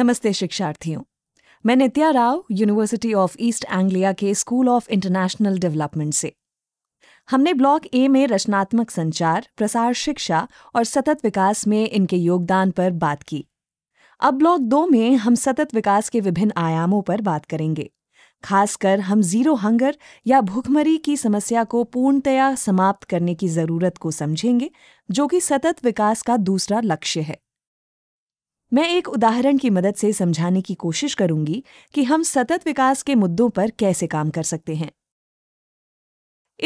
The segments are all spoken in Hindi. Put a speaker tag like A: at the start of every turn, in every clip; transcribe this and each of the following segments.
A: नमस्ते शिक्षार्थियों मैं Nitya Rao University of East Anglia के स्कूल ऑफ इंटरनेशनल डेवलपमेंट से हमने ब्लॉक ए में रचनात्मक संचार प्रसार शिक्षा और सतत विकास में इनके योगदान पर बात की अब ब्लॉक दो में हम सतत विकास के विभिन्न आयामों पर बात करेंगे खासकर हम जीरो हंगर या भूखमरी की समस्या को पूर्णतया समाप्त करने की ज़रूरत को समझेंगे जो कि सतत विकास का दूसरा लक्ष्य है मैं एक उदाहरण की मदद से समझाने की कोशिश करूंगी कि हम सतत विकास के मुद्दों पर कैसे काम कर सकते हैं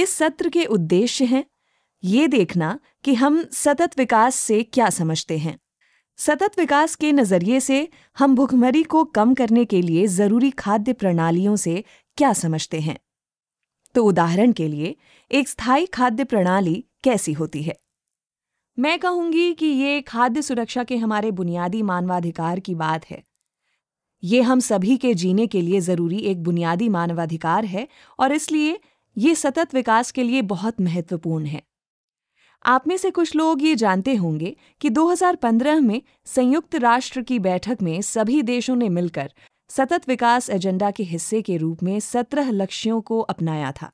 A: इस सत्र के उद्देश्य हैं ये देखना कि हम सतत विकास से क्या समझते हैं सतत विकास के नज़रिए से हम भुखमरी को कम करने के लिए ज़रूरी खाद्य प्रणालियों से क्या समझते हैं तो उदाहरण के लिए एक स्थायी खाद्य प्रणाली कैसी होती है मैं कहूँगी कि ये खाद्य सुरक्षा के हमारे बुनियादी मानवाधिकार की बात है ये हम सभी के जीने के लिए ज़रूरी एक बुनियादी मानवाधिकार है और इसलिए ये सतत विकास के लिए बहुत महत्वपूर्ण है आप में से कुछ लोग ये जानते होंगे कि 2015 में संयुक्त राष्ट्र की बैठक में सभी देशों ने मिलकर सतत विकास एजेंडा के हिस्से के रूप में सत्रह लक्ष्यों को अपनाया था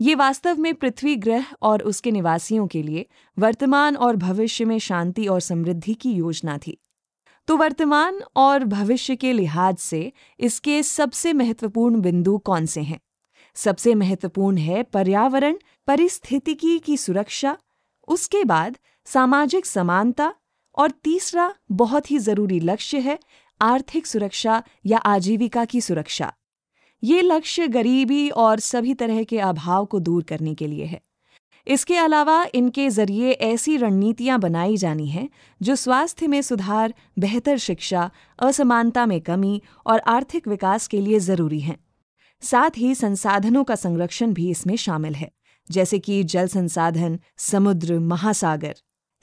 A: ये वास्तव में पृथ्वी ग्रह और उसके निवासियों के लिए वर्तमान और भविष्य में शांति और समृद्धि की योजना थी तो वर्तमान और भविष्य के लिहाज से इसके सबसे महत्वपूर्ण बिंदु कौन से हैं सबसे महत्वपूर्ण है पर्यावरण परिस्थितिकी की सुरक्षा उसके बाद सामाजिक समानता और तीसरा बहुत ही जरूरी लक्ष्य है आर्थिक सुरक्षा या आजीविका की सुरक्षा ये लक्ष्य गरीबी और सभी तरह के अभाव को दूर करने के लिए है इसके अलावा इनके जरिए ऐसी रणनीतियां बनाई जानी हैं जो स्वास्थ्य में सुधार बेहतर शिक्षा असमानता में कमी और आर्थिक विकास के लिए ज़रूरी हैं साथ ही संसाधनों का संरक्षण भी इसमें शामिल है जैसे कि जल संसाधन समुद्र महासागर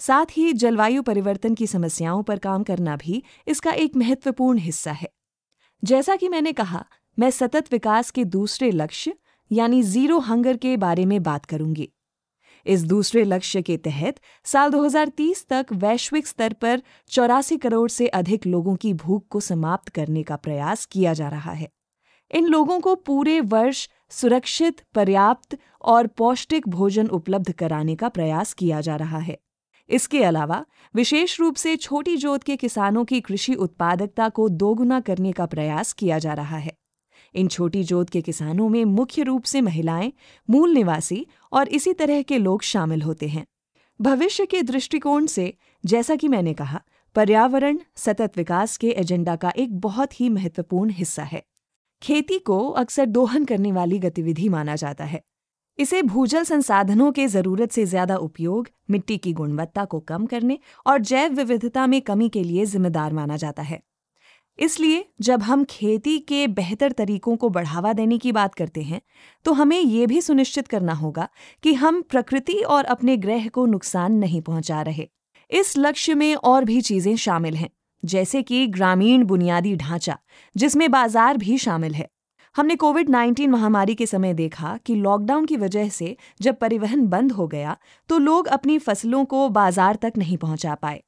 A: साथ ही जलवायु परिवर्तन की समस्याओं पर काम करना भी इसका एक महत्वपूर्ण हिस्सा है जैसा कि मैंने कहा मैं सतत विकास के दूसरे लक्ष्य यानी जीरो हंगर के बारे में बात करूंगी इस दूसरे लक्ष्य के तहत साल 2030 तक वैश्विक स्तर पर चौरासी करोड़ से अधिक लोगों की भूख को समाप्त करने का प्रयास किया जा रहा है इन लोगों को पूरे वर्ष सुरक्षित पर्याप्त और पौष्टिक भोजन उपलब्ध कराने का प्रयास किया जा रहा है इसके अलावा विशेष रूप से छोटी जोत के किसानों की कृषि उत्पादकता को दोगुना करने का प्रयास किया जा रहा है इन छोटी जोत के किसानों में मुख्य रूप से महिलाएं मूल निवासी और इसी तरह के लोग शामिल होते हैं भविष्य के दृष्टिकोण से जैसा कि मैंने कहा पर्यावरण सतत विकास के एजेंडा का एक बहुत ही महत्वपूर्ण हिस्सा है खेती को अक्सर दोहन करने वाली गतिविधि माना जाता है इसे भूजल संसाधनों के जरूरत से ज्यादा उपयोग मिट्टी की गुणवत्ता को कम करने और जैव विविधता में कमी के लिए जिम्मेदार माना जाता है इसलिए जब हम खेती के बेहतर तरीकों को बढ़ावा देने की बात करते हैं तो हमें ये भी सुनिश्चित करना होगा कि हम प्रकृति और अपने ग्रह को नुकसान नहीं पहुंचा रहे इस लक्ष्य में और भी चीजें शामिल हैं जैसे कि ग्रामीण बुनियादी ढांचा जिसमें बाजार भी शामिल है हमने कोविड 19 महामारी के समय देखा कि लॉकडाउन की वजह से जब परिवहन बंद हो गया तो लोग अपनी फसलों को बाजार तक नहीं पहुंचा पाए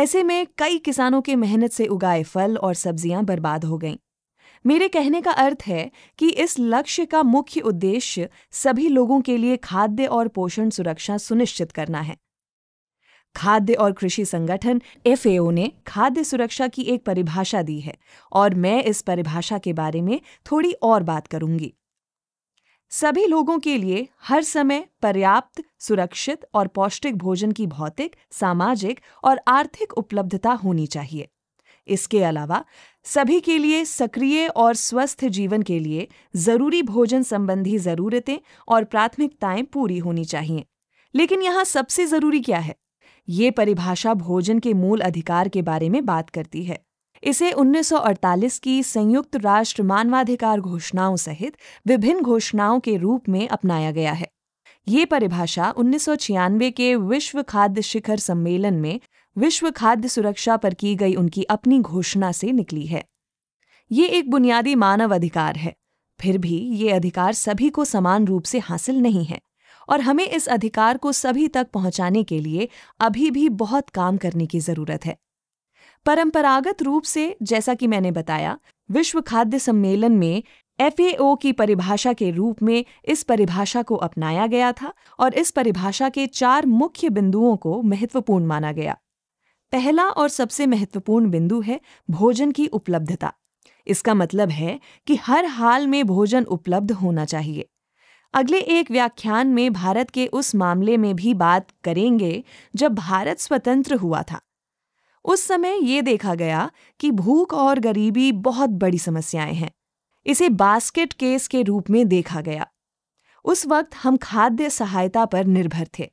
A: ऐसे में कई किसानों के मेहनत से उगाए फल और सब्जियां बर्बाद हो गईं मेरे कहने का अर्थ है कि इस लक्ष्य का मुख्य उद्देश्य सभी लोगों के लिए खाद्य और पोषण सुरक्षा सुनिश्चित करना है खाद्य और कृषि संगठन एफएओ ने खाद्य सुरक्षा की एक परिभाषा दी है और मैं इस परिभाषा के बारे में थोड़ी और बात करूंगी सभी लोगों के लिए हर समय पर्याप्त सुरक्षित और पौष्टिक भोजन की भौतिक सामाजिक और आर्थिक उपलब्धता होनी चाहिए इसके अलावा सभी के लिए सक्रिय और स्वस्थ जीवन के लिए जरूरी भोजन संबंधी जरूरतें और प्राथमिकताएं पूरी होनी चाहिए लेकिन यहाँ सबसे जरूरी क्या है ये परिभाषा भोजन के मूल अधिकार के बारे में बात करती है इसे 1948 की संयुक्त राष्ट्र मानवाधिकार घोषणाओं सहित विभिन्न घोषणाओं के रूप में अपनाया गया है ये परिभाषा उन्नीस के विश्व खाद्य शिखर सम्मेलन में विश्व खाद्य सुरक्षा पर की गई उनकी अपनी घोषणा से निकली है ये एक बुनियादी मानव अधिकार है फिर भी ये अधिकार सभी को समान रूप से हासिल नहीं है और हमें इस अधिकार को सभी तक पहुंचाने के लिए अभी भी बहुत काम करने की ज़रूरत है परंपरागत रूप से जैसा कि मैंने बताया विश्व खाद्य सम्मेलन में एफएओ की परिभाषा के रूप में इस परिभाषा को अपनाया गया था और इस परिभाषा के चार मुख्य बिंदुओं को महत्वपूर्ण माना गया पहला और सबसे महत्वपूर्ण बिंदु है भोजन की उपलब्धता इसका मतलब है कि हर हाल में भोजन उपलब्ध होना चाहिए अगले एक व्याख्यान में भारत के उस मामले में भी बात करेंगे जब भारत स्वतंत्र हुआ था उस समय ये देखा गया कि भूख और गरीबी बहुत बड़ी समस्याएं हैं इसे बास्केट केस के रूप में देखा गया उस वक्त हम खाद्य सहायता पर निर्भर थे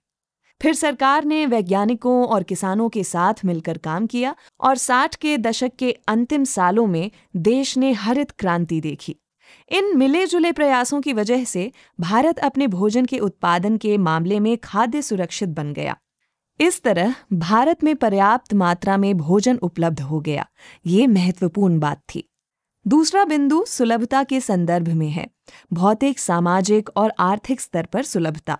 A: फिर सरकार ने वैज्ञानिकों और किसानों के साथ मिलकर काम किया और साठ के दशक के अंतिम सालों में देश ने हरित क्रांति देखी इन मिले जुले प्रयासों की वजह से भारत अपने भोजन के उत्पादन के मामले में खाद्य सुरक्षित बन गया इस तरह भारत में पर्याप्त मात्रा में भोजन उपलब्ध हो गया ये महत्वपूर्ण बात थी दूसरा बिंदु सुलभता के संदर्भ में है भौतिक सामाजिक और आर्थिक स्तर पर सुलभता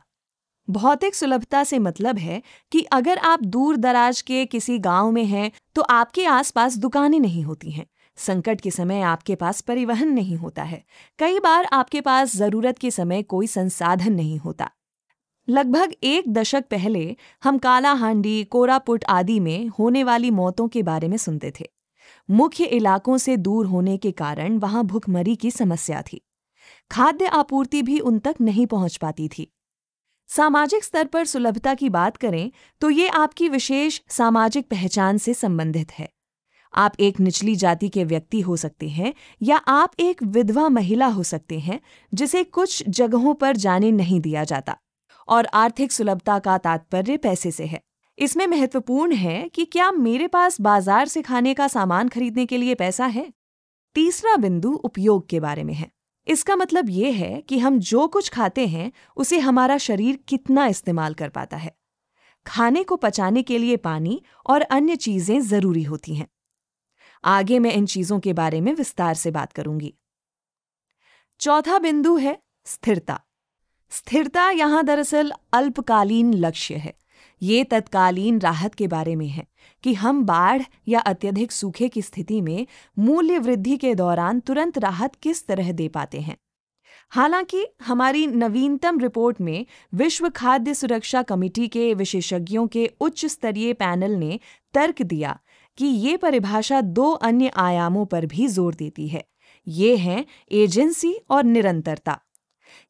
A: भौतिक सुलभता से मतलब है कि अगर आप दूर दराज के किसी गांव में हैं तो आपके आसपास दुकानें नहीं होती हैं संकट के समय आपके पास परिवहन नहीं होता है कई बार आपके पास ज़रूरत के समय कोई संसाधन नहीं होता लगभग एक दशक पहले हम काला हांडी कोरापुट आदि में होने वाली मौतों के बारे में सुनते थे मुख्य इलाकों से दूर होने के कारण वहां भुखमरी की समस्या थी खाद्य आपूर्ति भी उन तक नहीं पहुंच पाती थी सामाजिक स्तर पर सुलभता की बात करें तो ये आपकी विशेष सामाजिक पहचान से संबंधित है आप एक निचली जाति के व्यक्ति हो सकते हैं या आप एक विधवा महिला हो सकते हैं जिसे कुछ जगहों पर जाने नहीं दिया जाता और आर्थिक सुलभता का तात्पर्य पैसे से है इसमें महत्वपूर्ण है कि क्या मेरे पास बाजार से खाने का सामान खरीदने के लिए पैसा है तीसरा बिंदु उपयोग के बारे में है इसका मतलब ये है कि हम जो कुछ खाते हैं उसे हमारा शरीर कितना इस्तेमाल कर पाता है खाने को पचाने के लिए पानी और अन्य चीजें जरूरी होती हैं आगे मैं इन चीजों के बारे में विस्तार से बात करूंगी चौथा बिंदु है स्थिरता स्थिरता यहाँ दरअसल अल्पकालीन लक्ष्य है ये तत्कालीन राहत के बारे में है कि हम बाढ़ या अत्यधिक सूखे की स्थिति में मूल्य वृद्धि के दौरान तुरंत राहत किस तरह दे पाते हैं हालांकि हमारी नवीनतम रिपोर्ट में विश्व खाद्य सुरक्षा कमेटी के विशेषज्ञों के उच्च स्तरीय पैनल ने तर्क दिया कि ये परिभाषा दो अन्य आयामों पर भी जोर देती है ये हैं एजेंसी और निरंतरता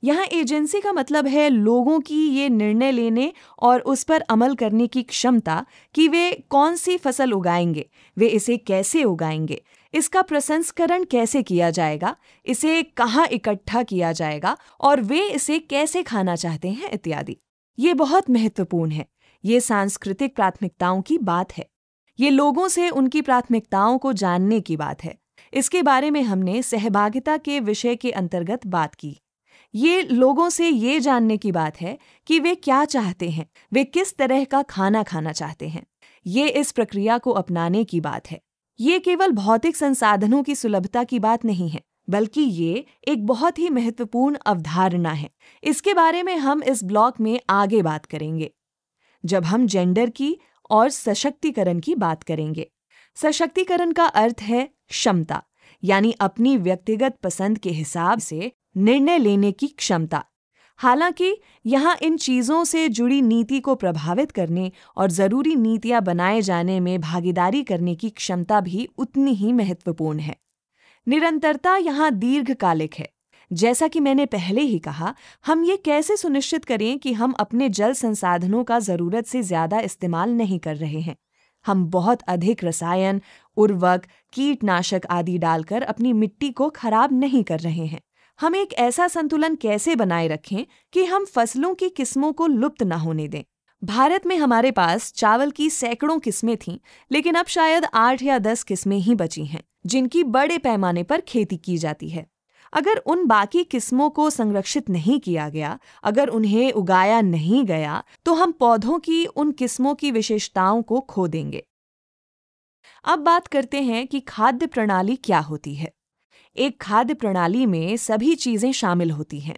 A: यहाँ एजेंसी का मतलब है लोगों की ये निर्णय लेने और उस पर अमल करने की क्षमता कि वे कौन सी फसल उगाएंगे वे इसे कैसे उगाएंगे इसका प्रसंस्करण कैसे किया जाएगा इसे कहाँ इकट्ठा किया जाएगा और वे इसे कैसे खाना चाहते हैं इत्यादि ये बहुत महत्वपूर्ण है ये सांस्कृतिक प्राथमिकताओं की बात है ये लोगों से उनकी प्राथमिकताओं को जानने की बात है इसके बारे में हमने सहभागिता के विषय के अंतर्गत बात की ये लोगों से ये जानने की बात है कि वे क्या चाहते हैं वे किस तरह का खाना खाना चाहते हैं ये इस प्रक्रिया को अपनाने की बात है ये केवल भौतिक संसाधनों की सुलभता की बात नहीं है बल्कि ये एक बहुत ही महत्वपूर्ण अवधारणा है इसके बारे में हम इस ब्लॉक में आगे बात करेंगे जब हम जेंडर की और सशक्तिकरण की बात करेंगे सशक्तिकरण का अर्थ है क्षमता यानी अपनी व्यक्तिगत पसंद के हिसाब से निर्णय लेने की क्षमता हालांकि यहाँ इन चीज़ों से जुड़ी नीति को प्रभावित करने और ज़रूरी नीतियाँ बनाए जाने में भागीदारी करने की क्षमता भी उतनी ही महत्वपूर्ण है निरंतरता यहाँ दीर्घकालिक है जैसा कि मैंने पहले ही कहा हम ये कैसे सुनिश्चित करें कि हम अपने जल संसाधनों का ज़रूरत से ज़्यादा इस्तेमाल नहीं कर रहे हैं हम बहुत अधिक रसायन उर्वक कीटनाशक आदि डालकर अपनी मिट्टी को खराब नहीं कर रहे हैं हम एक ऐसा संतुलन कैसे बनाए रखें कि हम फसलों की किस्मों को लुप्त न होने दें भारत में हमारे पास चावल की सैकड़ों किस्में थीं लेकिन अब शायद आठ या दस किस्में ही बची हैं जिनकी बड़े पैमाने पर खेती की जाती है अगर उन बाकी किस्मों को संरक्षित नहीं किया गया अगर उन्हें उगाया नहीं गया तो हम पौधों की उन किस्मों की विशेषताओं को खो देंगे अब बात करते हैं कि खाद्य प्रणाली क्या होती है एक खाद्य प्रणाली में सभी चीज़ें शामिल होती हैं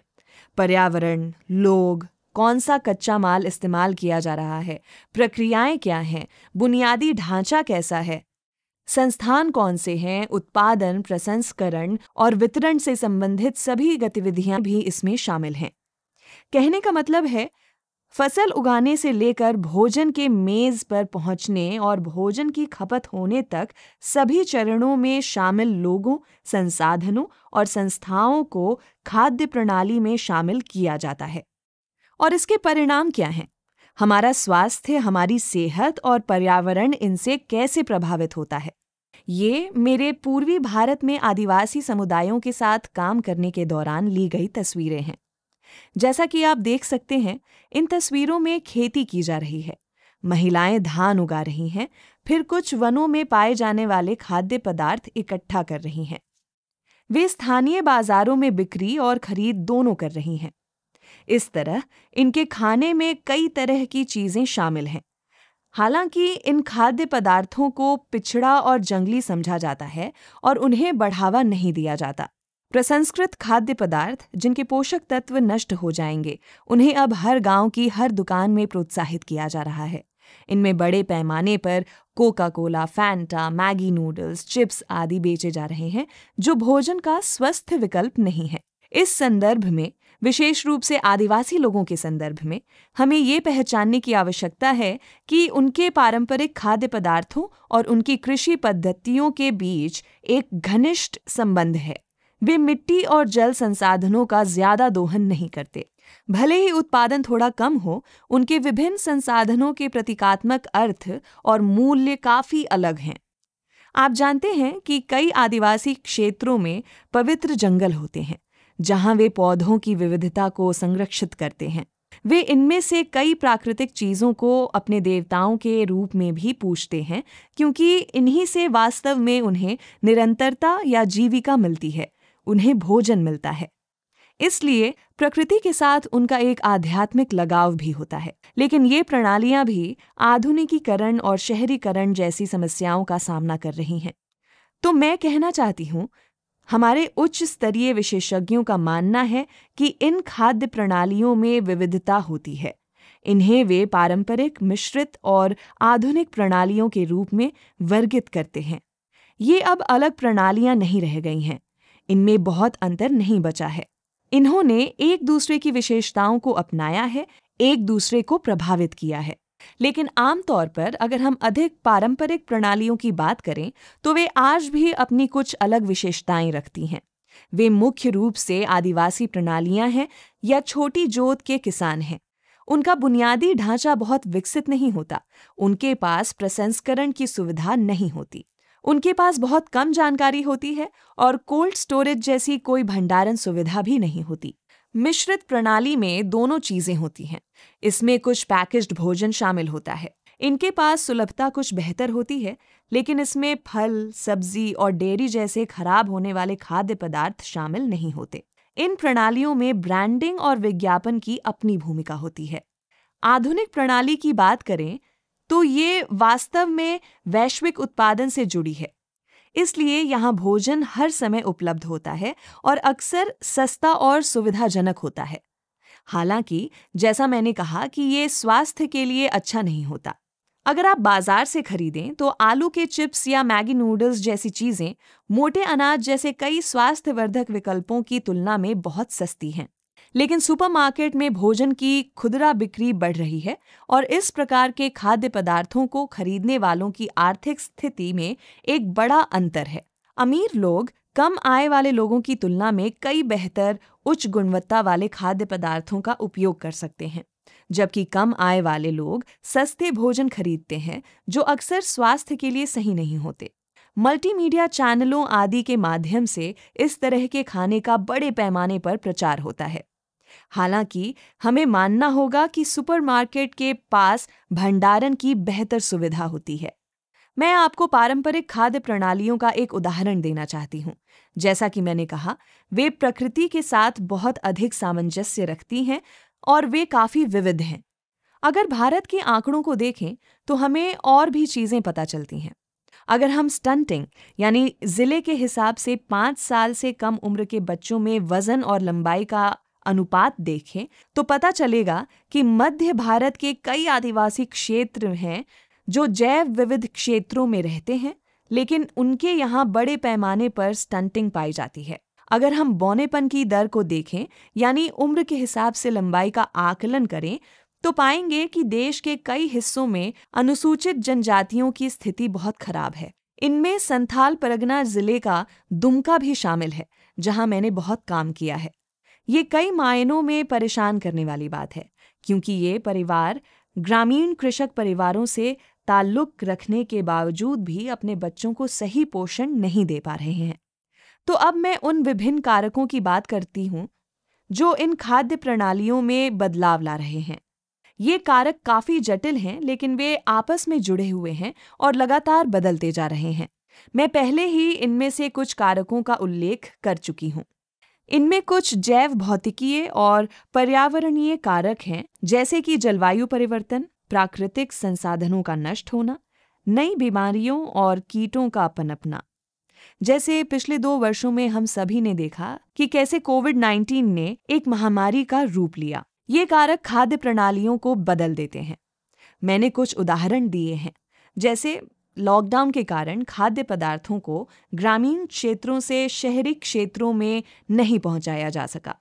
A: पर्यावरण लोग कौन सा कच्चा माल इस्तेमाल किया जा रहा है प्रक्रियाएं क्या हैं बुनियादी ढांचा कैसा है संस्थान कौन से हैं उत्पादन प्रसंस्करण और वितरण से संबंधित सभी गतिविधियां भी इसमें शामिल हैं कहने का मतलब है फसल उगाने से लेकर भोजन के मेज़ पर पहुंचने और भोजन की खपत होने तक सभी चरणों में शामिल लोगों संसाधनों और संस्थाओं को खाद्य प्रणाली में शामिल किया जाता है और इसके परिणाम क्या हैं हमारा स्वास्थ्य हमारी सेहत और पर्यावरण इनसे कैसे प्रभावित होता है ये मेरे पूर्वी भारत में आदिवासी समुदायों के साथ काम करने के दौरान ली गई तस्वीरें हैं जैसा कि आप देख सकते हैं इन तस्वीरों में खेती की जा रही है महिलाएं धान उगा रही हैं फिर कुछ वनों में पाए जाने वाले खाद्य पदार्थ इकट्ठा कर रही हैं वे स्थानीय बाजारों में बिक्री और खरीद दोनों कर रही हैं इस तरह इनके खाने में कई तरह की चीजें शामिल हैं हालांकि इन खाद्य पदार्थों को पिछड़ा और जंगली समझा जाता है और उन्हें बढ़ावा नहीं दिया जाता प्रसंस्कृत खाद्य पदार्थ जिनके पोषक तत्व नष्ट हो जाएंगे उन्हें अब हर गांव की हर दुकान में प्रोत्साहित किया जा रहा है इनमें बड़े पैमाने पर Coca Cola Fanta Maggi noodles chips आदि बेचे जा रहे हैं जो भोजन का स्वस्थ विकल्प नहीं है इस संदर्भ में विशेष रूप से आदिवासी लोगों के संदर्भ में हमें ये पहचानने की आवश्यकता है कि उनके पारंपरिक खाद्य पदार्थों और उनकी कृषि पद्धतियों के बीच एक घनिष्ठ संबंध है वे मिट्टी और जल संसाधनों का ज्यादा दोहन नहीं करते भले ही उत्पादन थोड़ा कम हो उनके विभिन्न संसाधनों के प्रतीकात्मक अर्थ और मूल्य काफी अलग हैं आप जानते हैं कि कई आदिवासी क्षेत्रों में पवित्र जंगल होते हैं जहां वे पौधों की विविधता को संरक्षित करते हैं वे इनमें से कई प्राकृतिक चीज़ों को अपने देवताओं के रूप में भी पूछते हैं क्योंकि इन्हीं से वास्तव में उन्हें निरंतरता या जीविका मिलती है उन्हें भोजन मिलता है इसलिए प्रकृति के साथ उनका एक आध्यात्मिक लगाव भी होता है लेकिन ये प्रणालियां भी आधुनिकीकरण और शहरीकरण जैसी समस्याओं का सामना कर रही हैं तो मैं कहना चाहती हूँ हमारे उच्च स्तरीय विशेषज्ञों का मानना है कि इन खाद्य प्रणालियों में विविधता होती है इन्हें वे पारंपरिक मिश्रित और आधुनिक प्रणालियों के रूप में वर्गित करते हैं ये अब अलग प्रणालियां नहीं रह गई हैं इनमें बहुत अंतर नहीं बचा है इन्होंने एक दूसरे की विशेषताओं को अपनाया है एक दूसरे को प्रभावित किया है लेकिन आमतौर पर अगर हम अधिक पारंपरिक प्रणालियों की बात करें तो वे आज भी अपनी कुछ अलग विशेषताएं रखती हैं वे मुख्य रूप से आदिवासी प्रणालियां हैं या छोटी जोत के किसान हैं उनका बुनियादी ढांचा बहुत विकसित नहीं होता उनके पास प्रसंस्करण की सुविधा नहीं होती उनके पास बहुत कम जानकारी होती है और कोल्ड स्टोरेज जैसी कोई भंडारण सुविधा भी नहीं होती मिश्रित प्रणाली में दोनों चीजें होती हैं इसमें कुछ पैकेज्ड भोजन शामिल होता है इनके पास सुलभता कुछ बेहतर होती है लेकिन इसमें फल सब्जी और डेयरी जैसे खराब होने वाले खाद्य पदार्थ शामिल नहीं होते इन प्रणालियों में ब्रांडिंग और विज्ञापन की अपनी भूमिका होती है आधुनिक प्रणाली की बात करें तो ये वास्तव में वैश्विक उत्पादन से जुड़ी है इसलिए यहाँ भोजन हर समय उपलब्ध होता है और अक्सर सस्ता और सुविधाजनक होता है हालांकि जैसा मैंने कहा कि ये स्वास्थ्य के लिए अच्छा नहीं होता अगर आप बाजार से खरीदें तो आलू के चिप्स या मैगी नूडल्स जैसी चीजें मोटे अनाज जैसे कई स्वास्थ्यवर्धक विकल्पों की तुलना में बहुत सस्ती हैं लेकिन सुपरमार्केट में भोजन की खुदरा बिक्री बढ़ रही है और इस प्रकार के खाद्य पदार्थों को खरीदने वालों की आर्थिक स्थिति में एक बड़ा अंतर है अमीर लोग कम आय वाले लोगों की तुलना में कई बेहतर उच्च गुणवत्ता वाले खाद्य पदार्थों का उपयोग कर सकते हैं जबकि कम आय वाले लोग सस्ते भोजन खरीदते हैं जो अक्सर स्वास्थ्य के लिए सही नहीं होते मल्टीमीडिया चैनलों आदि के माध्यम से इस तरह के खाने का बड़े पैमाने पर प्रचार होता है हालांकि हमें मानना होगा कि सुपरमार्केट के पास भंडारण की बेहतर सुविधा होती है मैं आपको पारंपरिक खाद्य प्रणालियों का एक उदाहरण देना चाहती हूँ जैसा कि मैंने कहा वे प्रकृति के साथ बहुत अधिक सामंजस्य रखती हैं और वे काफ़ी विविध हैं अगर भारत के आंकड़ों को देखें तो हमें और भी चीज़ें पता चलती हैं अगर हम स्टंटिंग यानी ज़िले के हिसाब से पाँच साल से कम उम्र के बच्चों में वज़न और लंबाई का अनुपात देखें तो पता चलेगा कि मध्य भारत के कई आदिवासी क्षेत्र हैं जो जैव विविध क्षेत्रों में रहते हैं लेकिन उनके यहाँ बड़े पैमाने पर स्टंटिंग पाई जाती है अगर हम बौनेपन की दर को देखें यानी उम्र के हिसाब से लंबाई का आकलन करें तो पाएंगे कि देश के कई हिस्सों में अनुसूचित जनजातियों की स्थिति बहुत खराब है इनमें संथाल परगना जिले का दुमका भी शामिल है जहां मैंने बहुत काम किया है ये कई मायनों में परेशान करने वाली बात है क्योंकि ये परिवार ग्रामीण कृषक परिवारों से ताल्लुक रखने के बावजूद भी अपने बच्चों को सही पोषण नहीं दे पा रहे हैं तो अब मैं उन विभिन्न कारकों की बात करती हूँ जो इन खाद्य प्रणालियों में बदलाव ला रहे हैं ये कारक काफ़ी जटिल हैं लेकिन वे आपस में जुड़े हुए हैं और लगातार बदलते जा रहे हैं मैं पहले ही इनमें से कुछ कारकों का उल्लेख कर चुकी हूं इनमें कुछ जैव भौतिकीय और पर्यावरणीय कारक हैं जैसे कि जलवायु परिवर्तन प्राकृतिक संसाधनों का नष्ट होना नई बीमारियों और कीटों का पनपना जैसे पिछले दो वर्षों में हम सभी ने देखा कि कैसे कोविड 19 ने एक महामारी का रूप लिया ये कारक खाद्य प्रणालियों को बदल देते हैं मैंने कुछ उदाहरण दिए हैं जैसे लॉकडाउन के कारण खाद्य पदार्थों को ग्रामीण क्षेत्रों से शहरी क्षेत्रों में नहीं पहुंचाया जा सका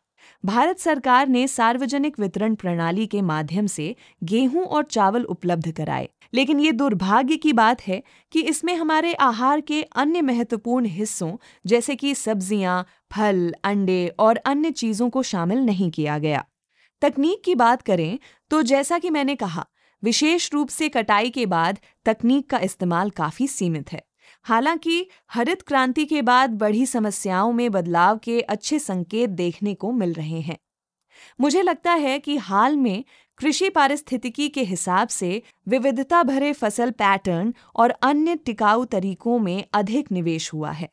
A: भारत सरकार ने सार्वजनिक वितरण प्रणाली के माध्यम से गेहूं और चावल उपलब्ध कराए लेकिन ये दुर्भाग्य की बात है कि इसमें हमारे आहार के अन्य महत्वपूर्ण हिस्सों जैसे कि सब्जियां, फल अंडे और अन्य चीज़ों को शामिल नहीं किया गया तकनीक की बात करें तो जैसा कि मैंने कहा विशेष रूप से कटाई के बाद तकनीक का इस्तेमाल काफी सीमित है हालांकि हरित क्रांति के बाद बढ़ी समस्याओं में बदलाव के अच्छे संकेत देखने को मिल रहे हैं मुझे लगता है कि हाल में कृषि पारिस्थितिकी के हिसाब से विविधता भरे फसल पैटर्न और अन्य टिकाऊ तरीकों में अधिक निवेश हुआ है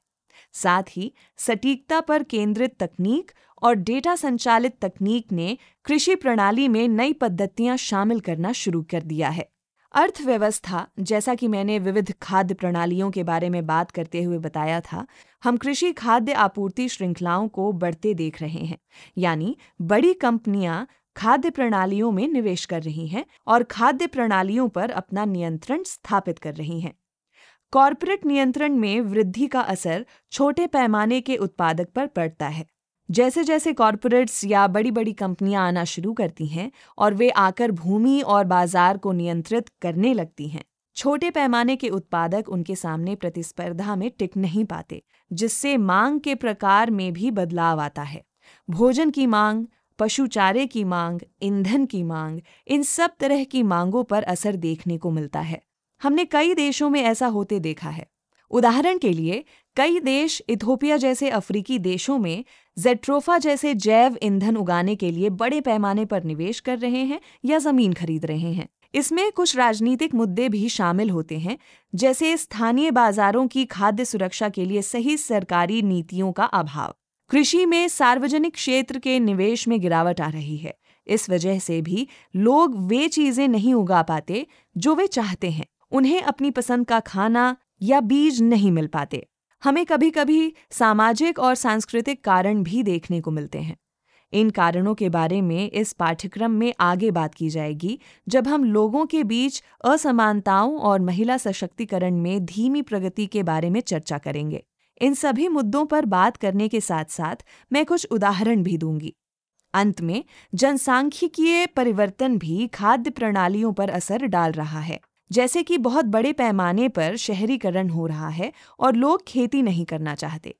A: साथ ही सटीकता पर केंद्रित तकनीक और डेटा संचालित तकनीक ने कृषि प्रणाली में नई पद्धतियां शामिल करना शुरू कर दिया है अर्थव्यवस्था जैसा कि मैंने विविध खाद्य प्रणालियों के बारे में बात करते हुए बताया था हम कृषि खाद्य आपूर्ति श्रृंखलाओं को बढ़ते देख रहे हैं यानी बड़ी कंपनियां खाद्य प्रणालियों में निवेश कर रही हैं और खाद्य प्रणालियों पर अपना नियंत्रण स्थापित कर रही हैं कॉरपोरेट नियंत्रण में वृद्धि का असर छोटे पैमाने के उत्पादक पर पड़ता है जैसे जैसे कॉरपोरेट्स या बड़ी बड़ी कंपनियां आना शुरू करती हैं और वे आकर भूमि और बाजार को नियंत्रित करने लगती हैं छोटे पैमाने के उत्पादक उनके सामने प्रतिस्पर्धा में टिक नहीं पाते जिससे मांग के प्रकार में भी बदलाव आता है भोजन की मांग पशु चारे की मांग ईंधन की मांग इन सब तरह की मांगों पर असर देखने को मिलता है हमने कई देशों में ऐसा होते देखा है उदाहरण के लिए कई देश इथोपिया जैसे अफ्रीकी देशों में जेट्रोफा जैसे जैव ईंधन उगाने के लिए बड़े पैमाने पर निवेश कर रहे हैं या जमीन खरीद रहे हैं इसमें कुछ राजनीतिक मुद्दे भी शामिल होते हैं जैसे स्थानीय बाजारों की खाद्य सुरक्षा के लिए सही सरकारी नीतियों का अभाव कृषि में सार्वजनिक क्षेत्र के निवेश में गिरावट आ रही है इस वजह से भी लोग वे चीजें नहीं उगा पाते जो वे चाहते हैं उन्हें अपनी पसंद का खाना या बीज नहीं मिल पाते हमें कभी कभी सामाजिक और सांस्कृतिक कारण भी देखने को मिलते हैं इन कारणों के बारे में इस पाठ्यक्रम में आगे बात की जाएगी जब हम लोगों के बीच असमानताओं और महिला सशक्तिकरण में धीमी प्रगति के बारे में चर्चा करेंगे इन सभी मुद्दों पर बात करने के साथ साथ मैं कुछ उदाहरण भी दूंगी अंत में जनसांख्यिकीय परिवर्तन भी खाद्य प्रणालियों पर असर डाल रहा है जैसे कि बहुत बड़े पैमाने पर शहरीकरण हो रहा है और लोग खेती नहीं करना चाहते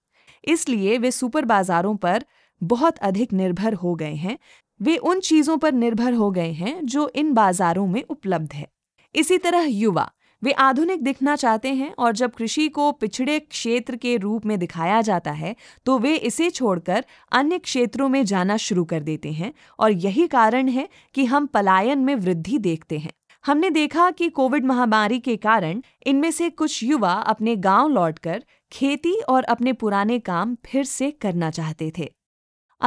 A: इसलिए वे सुपर बाजारों पर बहुत अधिक निर्भर हो गए हैं वे उन चीज़ों पर निर्भर हो गए हैं जो इन बाजारों में उपलब्ध है इसी तरह युवा वे आधुनिक दिखना चाहते हैं और जब कृषि को पिछड़े क्षेत्र के रूप में दिखाया जाता है तो वे इसे छोड़कर अन्य क्षेत्रों में जाना शुरू कर देते हैं और यही कारण है कि हम पलायन में वृद्धि देखते हैं हमने देखा कि कोविड महामारी के कारण इनमें से कुछ युवा अपने गांव लौटकर खेती और अपने पुराने काम फिर से करना चाहते थे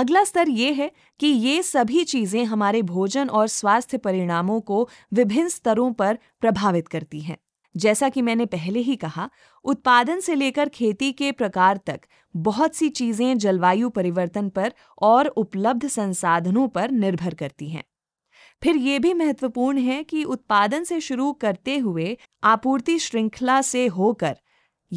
A: अगला स्तर ये है कि ये सभी चीज़ें हमारे भोजन और स्वास्थ्य परिणामों को विभिन्न स्तरों पर प्रभावित करती हैं जैसा कि मैंने पहले ही कहा उत्पादन से लेकर खेती के प्रकार तक बहुत सी चीज़ें जलवायु परिवर्तन पर और उपलब्ध संसाधनों पर निर्भर करती हैं फिर ये भी महत्वपूर्ण है कि उत्पादन से शुरू करते हुए आपूर्ति श्रृंखला से होकर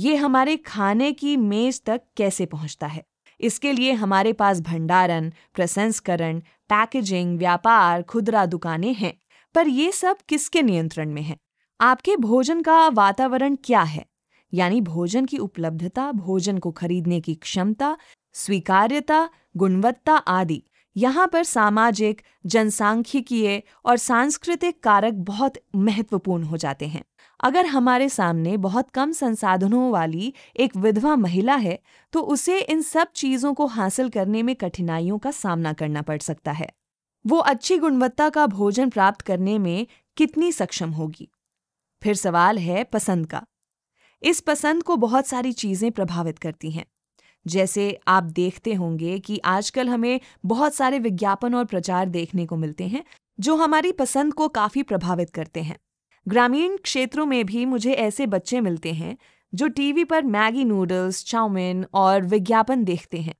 A: ये हमारे खाने की मेज तक कैसे पहुंचता है इसके लिए हमारे पास भंडारण प्रसंस्करण पैकेजिंग व्यापार खुदरा दुकानें हैं पर ये सब किसके नियंत्रण में है आपके भोजन का वातावरण क्या है यानी भोजन की उपलब्धता भोजन को खरीदने की क्षमता स्वीकार्यता गुणवत्ता आदि यहाँ पर सामाजिक जनसांख्यिकीय और सांस्कृतिक कारक बहुत महत्वपूर्ण हो जाते हैं अगर हमारे सामने बहुत कम संसाधनों वाली एक विधवा महिला है तो उसे इन सब चीज़ों को हासिल करने में कठिनाइयों का सामना करना पड़ सकता है वो अच्छी गुणवत्ता का भोजन प्राप्त करने में कितनी सक्षम होगी फिर सवाल है पसंद का इस पसंद को बहुत सारी चीज़ें प्रभावित करती हैं जैसे आप देखते होंगे कि आजकल हमें बहुत सारे विज्ञापन और प्रचार देखने को मिलते हैं जो हमारी पसंद को काफ़ी प्रभावित करते हैं ग्रामीण क्षेत्रों में भी मुझे ऐसे बच्चे मिलते हैं जो टीवी पर मैगी नूडल्स चाउमिन और विज्ञापन देखते हैं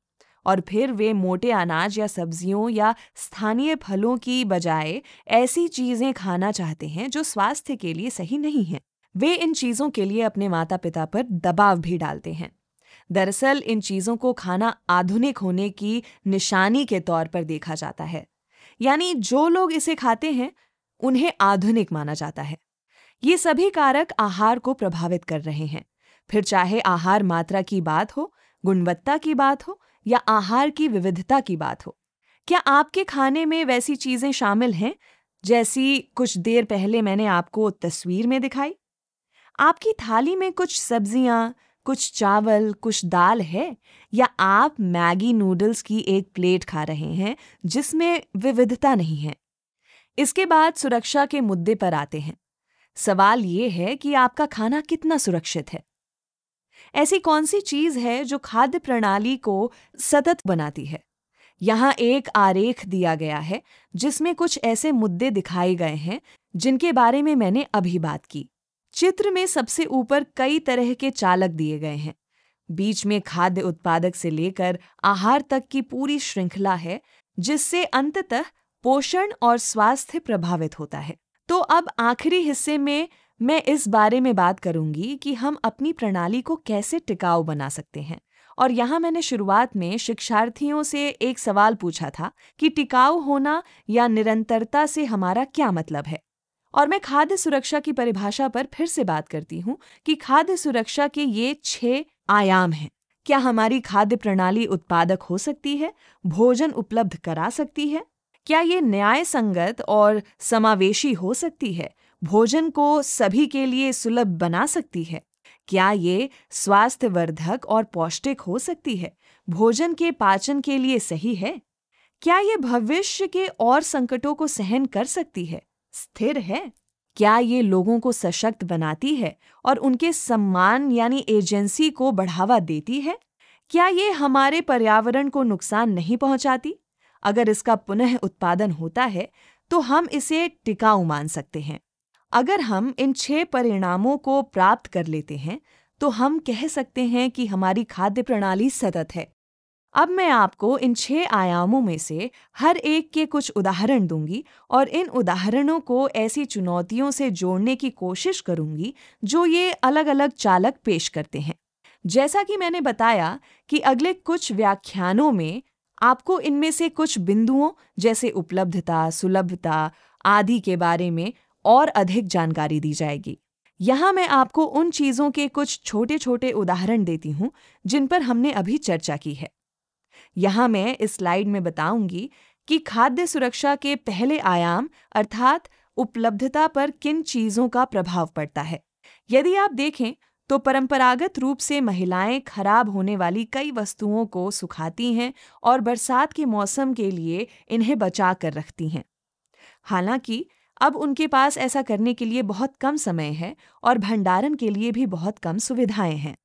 A: और फिर वे मोटे अनाज या सब्जियों या स्थानीय फलों की बजाय ऐसी चीज़ें खाना चाहते हैं जो स्वास्थ्य के लिए सही नहीं है वे इन चीज़ों के लिए अपने माता पिता पर दबाव भी डालते हैं दरअसल इन चीज़ों को खाना आधुनिक होने की निशानी के तौर पर देखा जाता है यानी जो लोग इसे खाते हैं उन्हें आधुनिक माना जाता है ये सभी कारक आहार को प्रभावित कर रहे हैं फिर चाहे आहार मात्रा की बात हो गुणवत्ता की बात हो या आहार की विविधता की बात हो क्या आपके खाने में वैसी चीजें शामिल हैं जैसी कुछ देर पहले मैंने आपको तस्वीर में दिखाई आपकी थाली में कुछ सब्जियां कुछ चावल कुछ दाल है या आप मैगी नूडल्स की एक प्लेट खा रहे हैं जिसमें विविधता नहीं है इसके बाद सुरक्षा के मुद्दे पर आते हैं सवाल ये है कि आपका खाना कितना सुरक्षित है ऐसी कौन सी चीज है जो खाद्य प्रणाली को सतत बनाती है यहाँ एक आरेख दिया गया है जिसमें कुछ ऐसे मुद्दे दिखाए गए हैं जिनके बारे में मैंने अभी बात की चित्र में सबसे ऊपर कई तरह के चालक दिए गए हैं बीच में खाद्य उत्पादक से लेकर आहार तक की पूरी श्रृंखला है जिससे अंततः पोषण और स्वास्थ्य प्रभावित होता है तो अब आखिरी हिस्से में मैं इस बारे में बात करूंगी कि हम अपनी प्रणाली को कैसे टिकाऊ बना सकते हैं और यहाँ मैंने शुरुआत में शिक्षार्थियों से एक सवाल पूछा था कि टिकाऊ होना या निरंतरता से हमारा क्या मतलब है और मैं खाद्य सुरक्षा की परिभाषा पर फिर से बात करती हूँ कि खाद्य सुरक्षा के ये छह आयाम हैं क्या हमारी खाद्य प्रणाली उत्पादक हो सकती है भोजन उपलब्ध करा सकती है क्या ये न्याय संगत और समावेशी हो सकती है भोजन को सभी के लिए सुलभ बना सकती है क्या ये स्वास्थ्यवर्धक और पौष्टिक हो सकती है भोजन के पाचन के लिए सही है क्या ये भविष्य के और संकटों को सहन कर सकती है स्थिर है क्या ये लोगों को सशक्त बनाती है और उनके सम्मान यानी एजेंसी को बढ़ावा देती है क्या ये हमारे पर्यावरण को नुकसान नहीं पहुंचाती अगर इसका पुनः उत्पादन होता है तो हम इसे टिकाऊ मान सकते हैं अगर हम इन छह परिणामों को प्राप्त कर लेते हैं तो हम कह सकते हैं कि हमारी खाद्य प्रणाली सतत है अब मैं आपको इन छह आयामों में से हर एक के कुछ उदाहरण दूंगी और इन उदाहरणों को ऐसी चुनौतियों से जोड़ने की कोशिश करूंगी जो ये अलग अलग चालक पेश करते हैं जैसा कि मैंने बताया कि अगले कुछ व्याख्यानों में आपको इनमें से कुछ बिंदुओं जैसे उपलब्धता सुलभता आदि के बारे में और अधिक जानकारी दी जाएगी यहाँ मैं आपको उन चीज़ों के कुछ छोटे छोटे उदाहरण देती हूँ जिन पर हमने अभी चर्चा की है यहाँ मैं इस स्लाइड में बताऊंगी कि खाद्य सुरक्षा के पहले आयाम अर्थात उपलब्धता पर किन चीजों का प्रभाव पड़ता है यदि आप देखें तो परंपरागत रूप से महिलाएं खराब होने वाली कई वस्तुओं को सुखाती हैं और बरसात के मौसम के लिए इन्हें बचा कर रखती हैं हालांकि अब उनके पास ऐसा करने के लिए बहुत कम समय है और भंडारण के लिए भी बहुत कम सुविधाएं हैं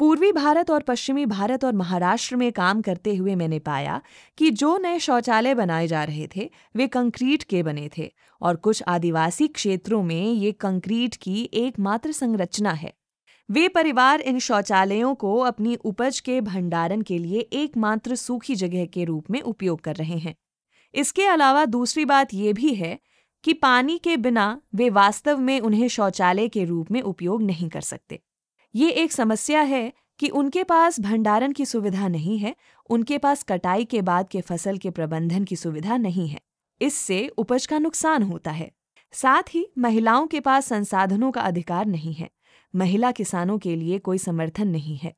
A: पूर्वी भारत और पश्चिमी भारत और महाराष्ट्र में काम करते हुए मैंने पाया कि जो नए शौचालय बनाए जा रहे थे वे कंक्रीट के बने थे और कुछ आदिवासी क्षेत्रों में ये कंक्रीट की एकमात्र संरचना है वे परिवार इन शौचालयों को अपनी उपज के भंडारण के लिए एकमात्र सूखी जगह के रूप में उपयोग कर रहे हैं इसके अलावा दूसरी बात ये भी है कि पानी के बिना वे वास्तव में उन्हें शौचालय के रूप में उपयोग नहीं कर सकते ये एक समस्या है कि उनके पास भंडारण की सुविधा नहीं है उनके पास कटाई के बाद के फसल के प्रबंधन की सुविधा नहीं है इससे उपज का नुकसान होता है साथ ही महिलाओं के पास संसाधनों का अधिकार नहीं है महिला किसानों के लिए कोई समर्थन नहीं है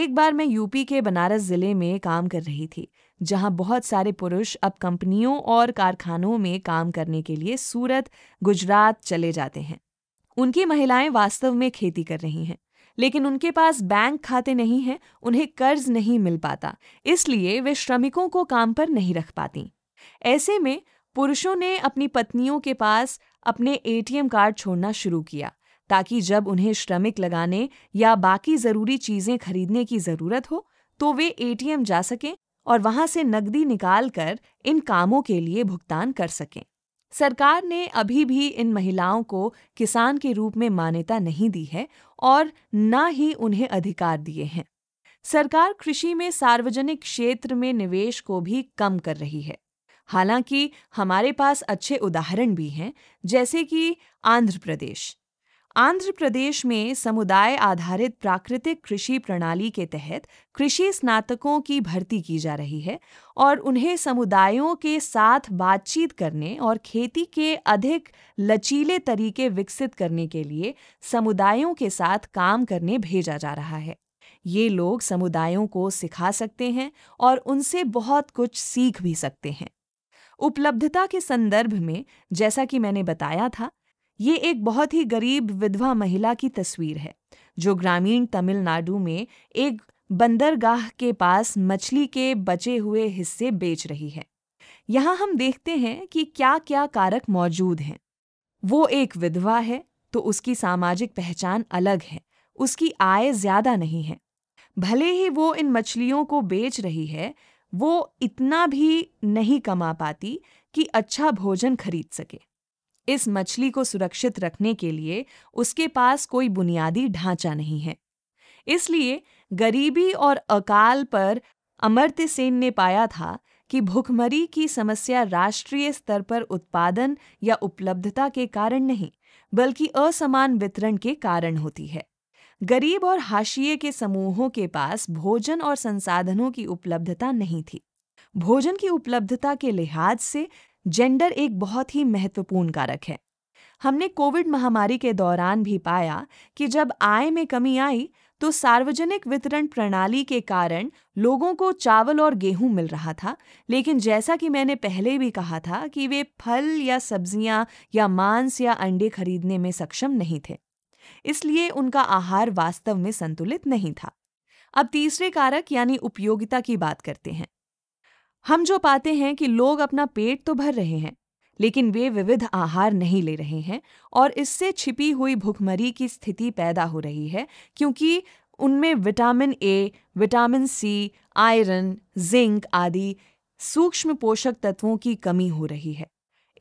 A: एक बार मैं यूपी के बनारस जिले में काम कर रही थी जहां बहुत सारे पुरुष अब कंपनियों और कारखानों में काम करने के लिए सूरत गुजरात चले जाते हैं उनकी महिलाएं वास्तव में खेती कर रही हैं लेकिन उनके पास बैंक खाते नहीं हैं उन्हें कर्ज नहीं मिल पाता इसलिए वे श्रमिकों को काम पर नहीं रख पाती ऐसे में पुरुषों ने अपनी पत्नियों के पास अपने एटीएम कार्ड छोड़ना शुरू किया ताकि जब उन्हें श्रमिक लगाने या बाकी ज़रूरी चीज़ें खरीदने की ज़रूरत हो तो वे एटीएम जा सकें और वहां से नकदी निकाल कर इन कामों के लिए भुगतान कर सकें सरकार ने अभी भी इन महिलाओं को किसान के रूप में मान्यता नहीं दी है और न ही उन्हें अधिकार दिए हैं सरकार कृषि में सार्वजनिक क्षेत्र में निवेश को भी कम कर रही है हालांकि हमारे पास अच्छे उदाहरण भी हैं जैसे कि आंध्र प्रदेश आंध्र प्रदेश में समुदाय आधारित प्राकृतिक कृषि प्रणाली के तहत कृषि स्नातकों की भर्ती की जा रही है और उन्हें समुदायों के साथ बातचीत करने और खेती के अधिक लचीले तरीके विकसित करने के लिए समुदायों के साथ काम करने भेजा जा रहा है ये लोग समुदायों को सिखा सकते हैं और उनसे बहुत कुछ सीख भी सकते हैं उपलब्धता के संदर्भ में जैसा कि मैंने बताया था ये एक बहुत ही गरीब विधवा महिला की तस्वीर है जो ग्रामीण तमिलनाडु में एक बंदरगाह के पास मछली के बचे हुए हिस्से बेच रही है यहाँ हम देखते हैं कि क्या क्या कारक मौजूद हैं वो एक विधवा है तो उसकी सामाजिक पहचान अलग है उसकी आय ज्यादा नहीं है भले ही वो इन मछलियों को बेच रही है वो इतना भी नहीं कमा पाती कि अच्छा भोजन खरीद सके इस मछली को सुरक्षित रखने के लिए उसके पास कोई बुनियादी ढांचा नहीं है इसलिए गरीबी और अकाल पर अमर्त्य सेन ने पाया था कि भूखमरी की समस्या राष्ट्रीय स्तर पर उत्पादन या उपलब्धता के कारण नहीं बल्कि असमान वितरण के कारण होती है गरीब और हाशिए के समूहों के पास भोजन और संसाधनों की उपलब्धता नहीं थी भोजन की उपलब्धता के लिहाज से जेंडर एक बहुत ही महत्वपूर्ण कारक है हमने कोविड महामारी के दौरान भी पाया कि जब आय में कमी आई तो सार्वजनिक वितरण प्रणाली के कारण लोगों को चावल और गेहूं मिल रहा था लेकिन जैसा कि मैंने पहले भी कहा था कि वे फल या सब्जियां या मांस या अंडे खरीदने में सक्षम नहीं थे इसलिए उनका आहार वास्तव में संतुलित नहीं था अब तीसरे कारक यानी उपयोगिता की बात करते हैं हम जो पाते हैं कि लोग अपना पेट तो भर रहे हैं लेकिन वे विविध आहार नहीं ले रहे हैं और इससे छिपी हुई भुखमरी की स्थिति पैदा हो रही है क्योंकि उनमें vitamin A vitamin C iron zinc आदि सूक्ष्म पोषक तत्वों की कमी हो रही है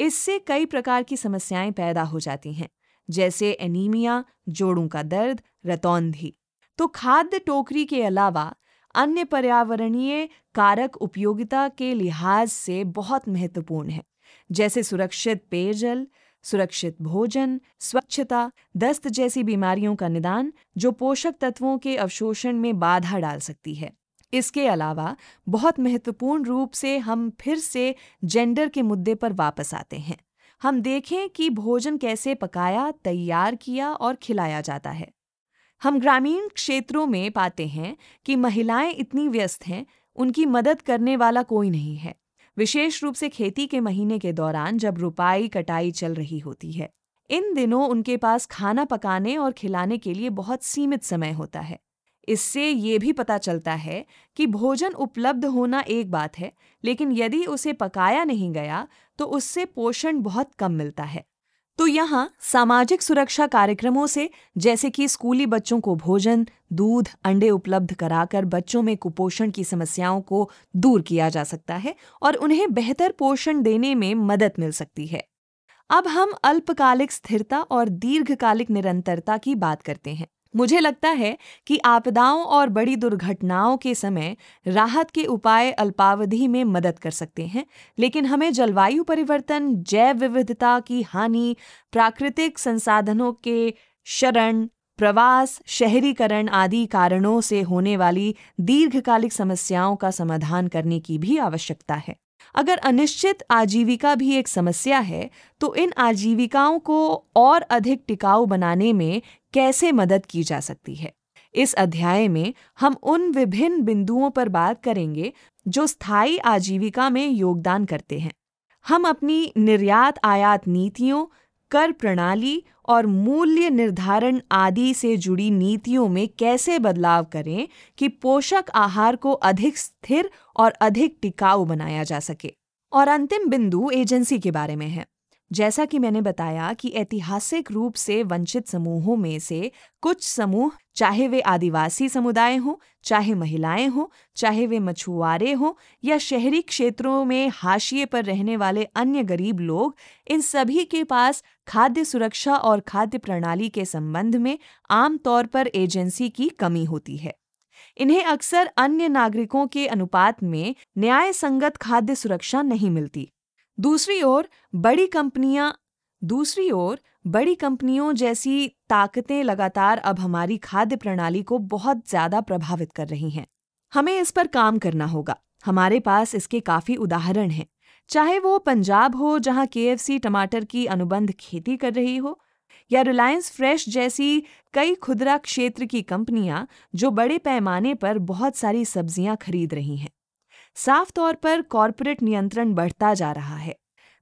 A: इससे कई प्रकार की समस्याएं पैदा हो जाती हैं जैसे एनीमिया जोड़ों का दर्द रतौंधी तो खाद्य टोकरी के अलावा अन्य पर्यावरणीय कारक उपयोगिता के लिहाज से बहुत महत्वपूर्ण है जैसे सुरक्षित पेयजल सुरक्षित भोजन स्वच्छता दस्त जैसी बीमारियों का निदान जो पोषक तत्वों के अवशोषण में बाधा डाल सकती है इसके अलावा बहुत महत्वपूर्ण रूप से हम फिर से जेंडर के मुद्दे पर वापस आते हैं हम देखें कि भोजन कैसे पकाया तैयार किया और खिलाया जाता है हम ग्रामीण क्षेत्रों में पाते हैं कि महिलाएं इतनी व्यस्त हैं उनकी मदद करने वाला कोई नहीं है विशेष रूप से खेती के महीने के दौरान जब रुपाई कटाई चल रही होती है इन दिनों उनके पास खाना पकाने और खिलाने के लिए बहुत सीमित समय होता है इससे ये भी पता चलता है कि भोजन उपलब्ध होना एक बात है लेकिन यदि उसे पकाया नहीं गया तो उससे पोषण बहुत कम मिलता है तो यहाँ सामाजिक सुरक्षा कार्यक्रमों से जैसे कि स्कूली बच्चों को भोजन दूध अंडे उपलब्ध कराकर बच्चों में कुपोषण की समस्याओं को दूर किया जा सकता है और उन्हें बेहतर पोषण देने में मदद मिल सकती है अब हम अल्पकालिक स्थिरता और दीर्घकालिक निरंतरता की बात करते हैं मुझे लगता है कि आपदाओं और बड़ी दुर्घटनाओं के समय राहत के उपाय अल्पावधि में मदद कर सकते हैं लेकिन हमें जलवायु परिवर्तन जैव विविधता की हानि प्राकृतिक संसाधनों के शरण प्रवास शहरीकरण आदि कारणों से होने वाली दीर्घकालिक समस्याओं का समाधान करने की भी आवश्यकता है अगर अनिश्चित आजीविका भी एक समस्या है तो इन आजीविकाओं को और अधिक टिकाऊ बनाने में कैसे मदद की जा सकती है इस अध्याय में हम उन विभिन्न बिंदुओं पर बात करेंगे जो स्थायी आजीविका में योगदान करते हैं हम अपनी निर्यात आयात नीतियों कर प्रणाली और मूल्य निर्धारण आदि से जुड़ी नीतियों में कैसे बदलाव करें कि पोषक आहार को अधिक स्थिर और अधिक टिकाऊ बनाया जा सके और अंतिम बिंदु एजेंसी के बारे में है जैसा कि मैंने बताया कि ऐतिहासिक रूप से वंचित समूहों में से कुछ समूह चाहे वे आदिवासी समुदाय हों चाहे महिलाएं हों चाहे वे मछुआरे हों या शहरी क्षेत्रों में हाशिए पर रहने वाले अन्य गरीब लोग इन सभी के पास खाद्य सुरक्षा और खाद्य प्रणाली के संबंध में आमतौर पर एजेंसी की कमी होती है इन्हें अक्सर अन्य नागरिकों के अनुपात में न्याय संगत खाद्य सुरक्षा नहीं मिलती दूसरी ओर बड़ी कंपनियां दूसरी ओर बड़ी कंपनियों जैसी ताकतें लगातार अब हमारी खाद्य प्रणाली को बहुत ज़्यादा प्रभावित कर रही हैं हमें इस पर काम करना होगा हमारे पास इसके काफ़ी उदाहरण हैं चाहे वो पंजाब हो जहां के टमाटर की अनुबंध खेती कर रही हो या रिलायंस फ्रेश जैसी कई खुदरा क्षेत्र की कंपनियां जो बड़े पैमाने पर बहुत सारी सब्जियां खरीद रही हैं साफ तौर पर कॉरपोरेट नियंत्रण बढ़ता जा रहा है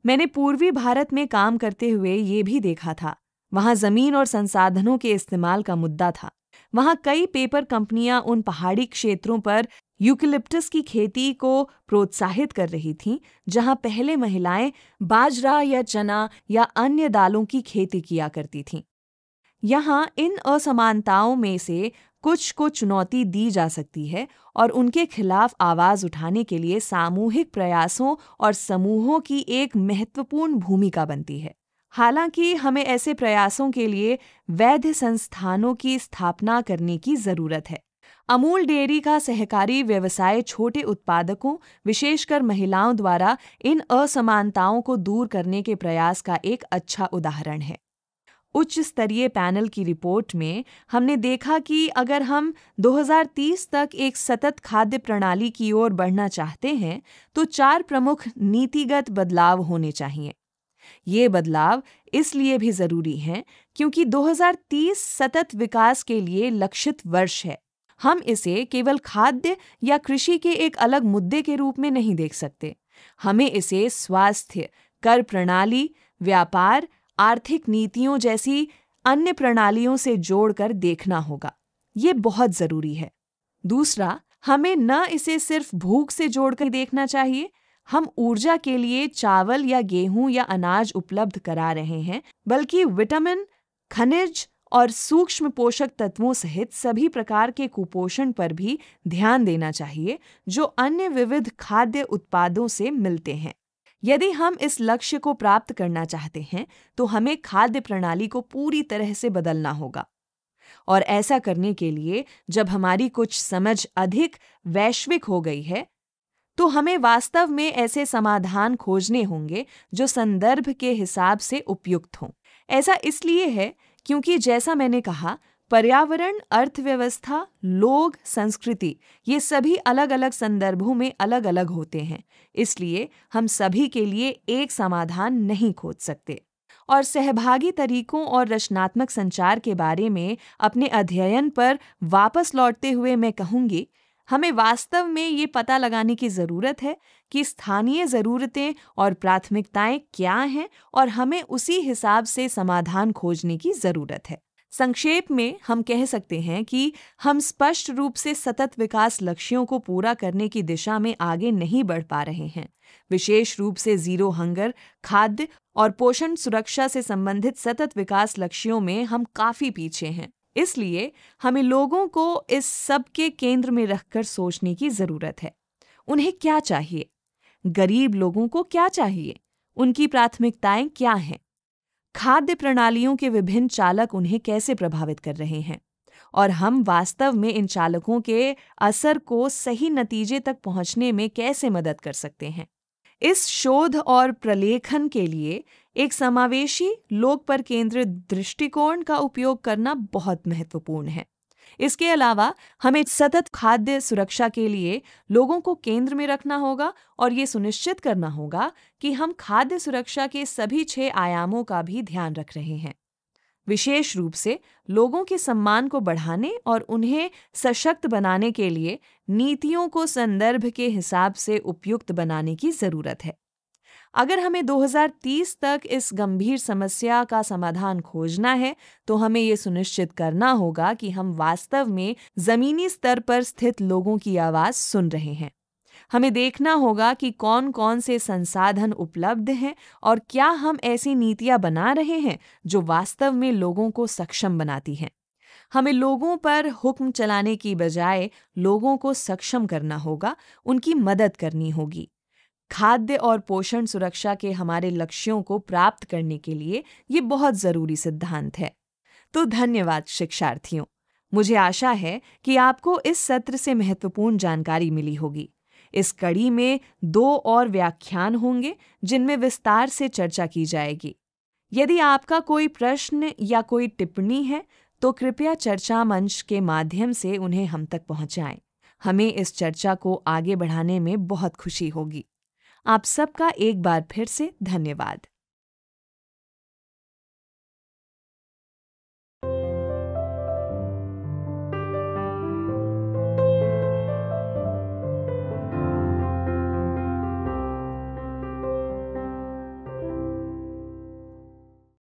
A: मैंने पूर्वी भारत में काम करते हुए ये भी देखा था वहाँ जमीन और संसाधनों के इस्तेमाल का मुद्दा था वहाँ कई पेपर कंपनियां उन पहाड़ी क्षेत्रों पर यूकिलिप्टस की खेती को प्रोत्साहित कर रही थीं, जहाँ पहले महिलाएं बाजरा या चना या अन्य दालों की खेती किया करती थीं। यहाँ इन असमानताओं में से कुछ को चुनौती दी जा सकती है और उनके खिलाफ आवाज उठाने के लिए सामूहिक प्रयासों और समूहों की एक महत्वपूर्ण भूमिका बनती है हालांकि हमें ऐसे प्रयासों के लिए वैध संस्थानों की स्थापना करने की जरूरत है अमूल डेयरी का सहकारी व्यवसाय छोटे उत्पादकों विशेषकर महिलाओं द्वारा इन असमानताओं को दूर करने के प्रयास का एक अच्छा उदाहरण है उच्च स्तरीय पैनल की रिपोर्ट में हमने देखा कि अगर हम 2030 तक एक सतत खाद्य प्रणाली की ओर बढ़ना चाहते हैं तो चार प्रमुख नीतिगत बदलाव होने चाहिए ये बदलाव इसलिए भी ज़रूरी हैं क्योंकि 2030 सतत विकास के लिए लक्षित वर्ष है हम इसे केवल खाद्य या कृषि के एक अलग मुद्दे के रूप में नहीं देख सकते हमें इसे स्वास्थ्य कर प्रणाली व्यापार आर्थिक नीतियों जैसी अन्य प्रणालियों से जोड़कर देखना होगा ये बहुत जरूरी है दूसरा हमें न इसे सिर्फ भूख से जोड़कर देखना चाहिए हम ऊर्जा के लिए चावल या गेहूं या अनाज उपलब्ध करा रहे हैं बल्कि विटामिन खनिज और सूक्ष्म पोषक तत्वों सहित सभी प्रकार के कुपोषण पर भी ध्यान देना चाहिए जो अन्य विविध खाद्य उत्पादों से मिलते हैं यदि हम इस लक्ष्य को प्राप्त करना चाहते हैं तो हमें खाद्य प्रणाली को पूरी तरह से बदलना होगा और ऐसा करने के लिए जब हमारी कुछ समझ अधिक वैश्विक हो गई है तो हमें वास्तव में ऐसे समाधान खोजने होंगे जो संदर्भ के हिसाब से उपयुक्त हों ऐसा इसलिए है क्योंकि जैसा मैंने कहा पर्यावरण अर्थव्यवस्था लोग संस्कृति ये सभी अलग अलग संदर्भों में अलग अलग होते हैं इसलिए हम सभी के लिए एक समाधान नहीं खोज सकते और सहभागी तरीकों और रचनात्मक संचार के बारे में अपने अध्ययन पर वापस लौटते हुए मैं कहूँगी हमें वास्तव में ये पता लगाने की ज़रूरत है कि स्थानीय ज़रूरतें और प्राथमिकताएं क्या हैं और हमें उसी हिसाब से समाधान खोजने की ज़रूरत है संक्षेप में हम कह सकते हैं कि हम स्पष्ट रूप से सतत विकास लक्ष्यों को पूरा करने की दिशा में आगे नहीं बढ़ पा रहे हैं विशेष रूप से जीरो हंगर खाद्य और पोषण सुरक्षा से संबंधित सतत विकास लक्ष्यों में हम काफी पीछे हैं इसलिए हमें लोगों को इस सब के केंद्र में रखकर सोचने की जरूरत है उन्हें क्या चाहिए गरीब लोगों को क्या चाहिए उनकी प्राथमिकताएं क्या हैं खाद्य प्रणालियों के विभिन्न चालक उन्हें कैसे प्रभावित कर रहे हैं और हम वास्तव में इन चालकों के असर को सही नतीजे तक पहुंचने में कैसे मदद कर सकते हैं इस शोध और प्रलेखन के लिए एक समावेशी लोक पर केंद्रित दृष्टिकोण का उपयोग करना बहुत महत्वपूर्ण है इसके अलावा हमें सतत खाद्य सुरक्षा के लिए लोगों को केंद्र में रखना होगा और ये सुनिश्चित करना होगा कि हम खाद्य सुरक्षा के सभी छह आयामों का भी ध्यान रख रहे हैं विशेष रूप से लोगों के सम्मान को बढ़ाने और उन्हें सशक्त बनाने के लिए नीतियों को संदर्भ के हिसाब से उपयुक्त बनाने की जरूरत है अगर हमें 2030 तक इस गंभीर समस्या का समाधान खोजना है तो हमें ये सुनिश्चित करना होगा कि हम वास्तव में ज़मीनी स्तर पर स्थित लोगों की आवाज़ सुन रहे हैं हमें देखना होगा कि कौन कौन से संसाधन उपलब्ध हैं और क्या हम ऐसी नीतियाँ बना रहे हैं जो वास्तव में लोगों को सक्षम बनाती हैं हमें लोगों पर हुक्म चलाने की बजाय लोगों को सक्षम करना होगा उनकी मदद करनी होगी खाद्य और पोषण सुरक्षा के हमारे लक्ष्यों को प्राप्त करने के लिए ये बहुत ज़रूरी सिद्धांत है तो धन्यवाद शिक्षार्थियों मुझे आशा है कि आपको इस सत्र से महत्वपूर्ण जानकारी मिली होगी इस कड़ी में दो और व्याख्यान होंगे जिनमें विस्तार से चर्चा की जाएगी यदि आपका कोई प्रश्न या कोई टिप्पणी है तो कृपया चर्चा मंच के माध्यम से उन्हें हम तक पहुंचाएं। हमें इस चर्चा को आगे बढ़ाने में बहुत खुशी होगी आप सबका एक बार फिर से धन्यवाद